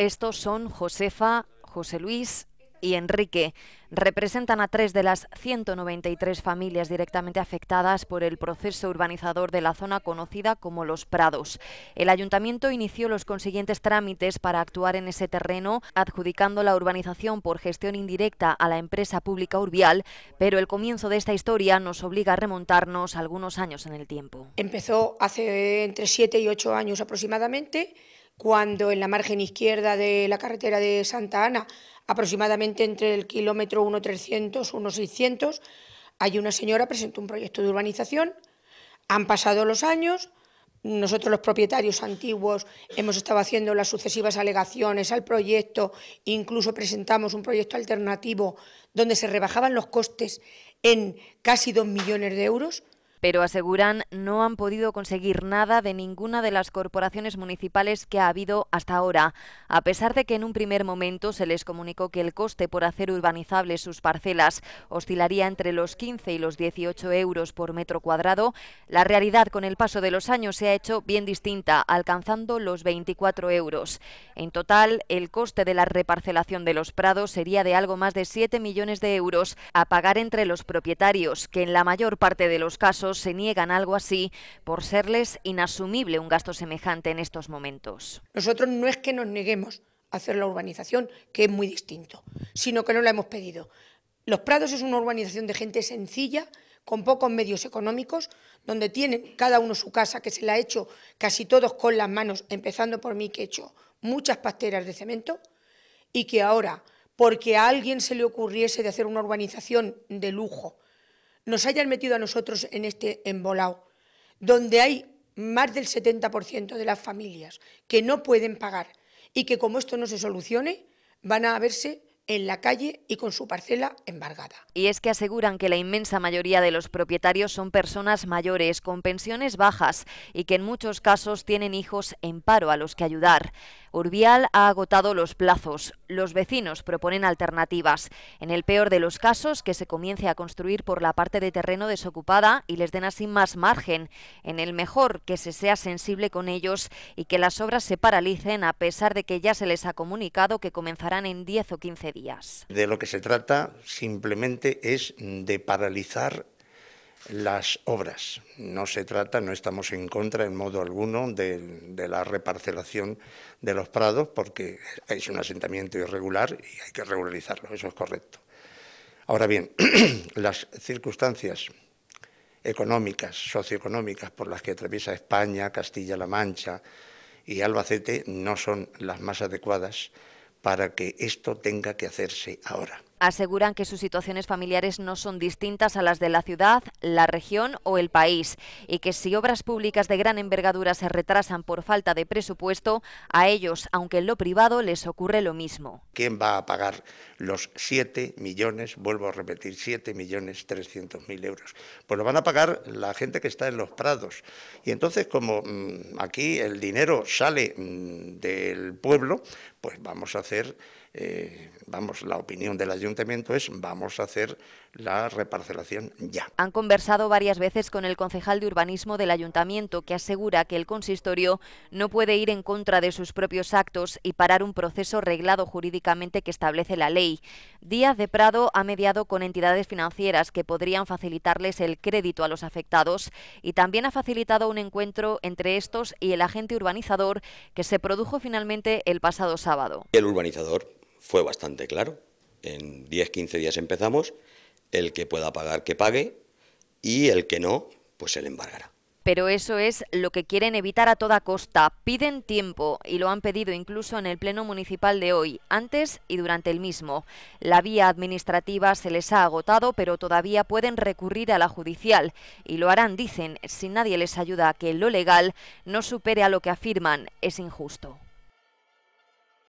Estos son Josefa, José Luis y Enrique. Representan a tres de las 193 familias directamente afectadas por el proceso urbanizador de la zona conocida como Los Prados. El ayuntamiento inició los consiguientes trámites para actuar en ese terreno, adjudicando la urbanización por gestión indirecta a la empresa pública Urbial, pero el comienzo de esta historia nos obliga a remontarnos algunos años en el tiempo. Empezó hace entre siete y ocho años aproximadamente cuando en la margen izquierda de la carretera de Santa Ana, aproximadamente entre el kilómetro 1.300, y 1.600, hay una señora presentó un proyecto de urbanización, han pasado los años, nosotros los propietarios antiguos hemos estado haciendo las sucesivas alegaciones al proyecto, incluso presentamos un proyecto alternativo donde se rebajaban los costes en casi dos millones de euros, pero aseguran no han podido conseguir nada de ninguna de las corporaciones municipales que ha habido hasta ahora, a pesar de que en un primer momento se les comunicó que el coste por hacer urbanizables sus parcelas oscilaría entre los 15 y los 18 euros por metro cuadrado, la realidad con el paso de los años se ha hecho bien distinta, alcanzando los 24 euros. En total, el coste de la reparcelación de los prados sería de algo más de 7 millones de euros a pagar entre los propietarios, que en la mayor parte de los casos se niegan algo así por serles inasumible un gasto semejante en estos momentos. Nosotros no es que nos neguemos a hacer la urbanización, que es muy distinto, sino que no la hemos pedido. Los Prados es una urbanización de gente sencilla, con pocos medios económicos, donde tienen cada uno su casa, que se la ha hecho casi todos con las manos, empezando por mí, que he hecho muchas pasteras de cemento, y que ahora, porque a alguien se le ocurriese de hacer una urbanización de lujo, nos hayan metido a nosotros en este embolao donde hay más del 70% de las familias que no pueden pagar y que como esto no se solucione, van a verse en la calle y con su parcela embargada. Y es que aseguran que la inmensa mayoría de los propietarios son personas mayores con pensiones bajas y que en muchos casos tienen hijos en paro a los que ayudar. Urbial ha agotado los plazos. Los vecinos proponen alternativas. En el peor de los casos, que se comience a construir por la parte de terreno desocupada y les den así más margen. En el mejor, que se sea sensible con ellos y que las obras se paralicen a pesar de que ya se les ha comunicado que comenzarán en 10 o 15 días. De lo que se trata simplemente es de paralizar las obras. No se trata, no estamos en contra en modo alguno de, de, la reparcelación de los prados porque es un asentamiento irregular y hay que regularizarlo, eso es correcto. Ahora bien, las circunstancias económicas, socioeconómicas por las que atraviesa España, Castilla-La Mancha y Albacete no son las más adecuadas para que esto tenga que hacerse ahora aseguran que sus situaciones familiares no son distintas a las de la ciudad, la región o el país y que si obras públicas de gran envergadura se retrasan por falta de presupuesto, a ellos, aunque en lo privado, les ocurre lo mismo. ¿Quién va a pagar los 7 millones, vuelvo a repetir, 7 millones 300 mil euros? Pues lo van a pagar la gente que está en los prados. Y entonces, como mm, aquí el dinero sale mm, del pueblo, pues vamos a hacer, eh, vamos, la opinión de la ayuntamiento ayuntamiento es vamos a hacer la reparcelación ya. Han conversado varias veces con el concejal de urbanismo del ayuntamiento que asegura que el consistorio no puede ir en contra de sus propios actos y parar un proceso reglado jurídicamente que establece la ley. Díaz de Prado ha mediado con entidades financieras que podrían facilitarles el crédito a los afectados y también ha facilitado un encuentro entre estos y el agente urbanizador que se produjo finalmente el pasado sábado. El urbanizador fue bastante claro en 10, 15 días empezamos, el que pueda pagar que pague y el que no, pues se le embargará. Pero eso es lo que quieren evitar a toda costa. Piden tiempo y lo han pedido incluso en el Pleno Municipal de hoy, antes y durante el mismo. La vía administrativa se les ha agotado, pero todavía pueden recurrir a la judicial. Y lo harán, dicen, si nadie les ayuda a que lo legal no supere a lo que afirman es injusto.